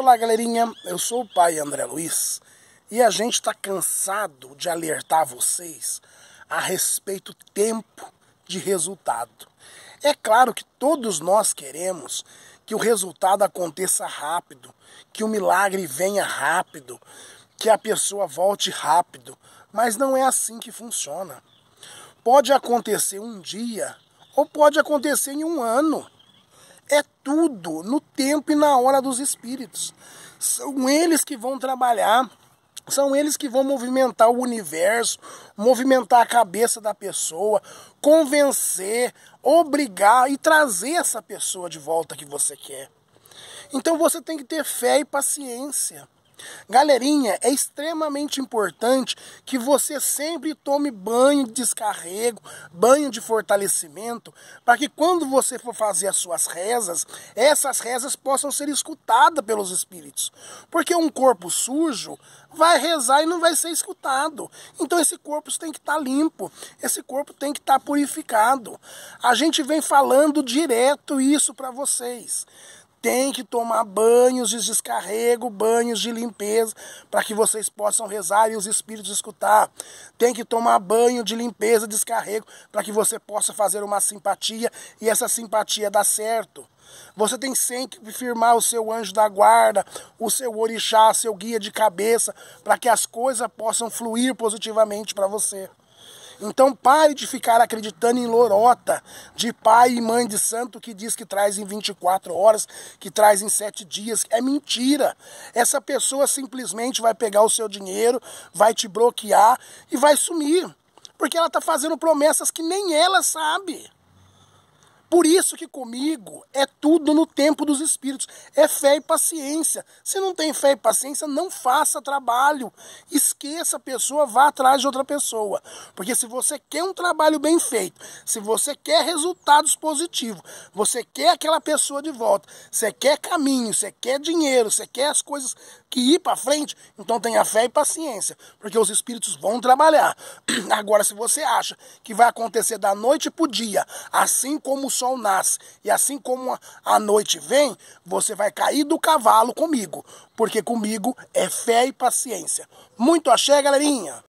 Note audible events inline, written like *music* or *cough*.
Olá, galerinha. Eu sou o pai André Luiz e a gente está cansado de alertar vocês a respeito do tempo de resultado. É claro que todos nós queremos que o resultado aconteça rápido, que o milagre venha rápido, que a pessoa volte rápido, mas não é assim que funciona. Pode acontecer um dia ou pode acontecer em um ano é tudo no tempo e na hora dos espíritos. São eles que vão trabalhar, são eles que vão movimentar o universo, movimentar a cabeça da pessoa, convencer, obrigar e trazer essa pessoa de volta que você quer. Então você tem que ter fé e paciência. Galerinha, é extremamente importante que você sempre tome banho de descarrego, banho de fortalecimento, para que quando você for fazer as suas rezas, essas rezas possam ser escutadas pelos espíritos. Porque um corpo sujo vai rezar e não vai ser escutado. Então esse corpo tem que estar tá limpo, esse corpo tem que estar tá purificado. A gente vem falando direto isso para vocês tem que tomar banhos de descarrego, banhos de limpeza, para que vocês possam rezar e os espíritos escutar. Tem que tomar banho de limpeza, descarrego, para que você possa fazer uma simpatia e essa simpatia dá certo. Você tem sempre que firmar o seu anjo da guarda, o seu orixá, seu guia de cabeça, para que as coisas possam fluir positivamente para você. Então pare de ficar acreditando em lorota de pai e mãe de santo que diz que traz em 24 horas, que traz em 7 dias. É mentira. Essa pessoa simplesmente vai pegar o seu dinheiro, vai te bloquear e vai sumir. Porque ela está fazendo promessas que nem ela sabe. Por isso que comigo é tudo no tempo dos espíritos. É fé e paciência. Se não tem fé e paciência, não faça trabalho. Esqueça a pessoa, vá atrás de outra pessoa. Porque se você quer um trabalho bem feito, se você quer resultados positivos, você quer aquela pessoa de volta, você quer caminho, você quer dinheiro, você quer as coisas que ir para frente, então tenha fé e paciência, porque os espíritos vão trabalhar. *clears throat* Agora, se você acha que vai acontecer da noite pro dia, assim como o sol nasce e assim como a noite vem, você vai cair do cavalo comigo, porque comigo é fé e paciência. Muito axé, galerinha!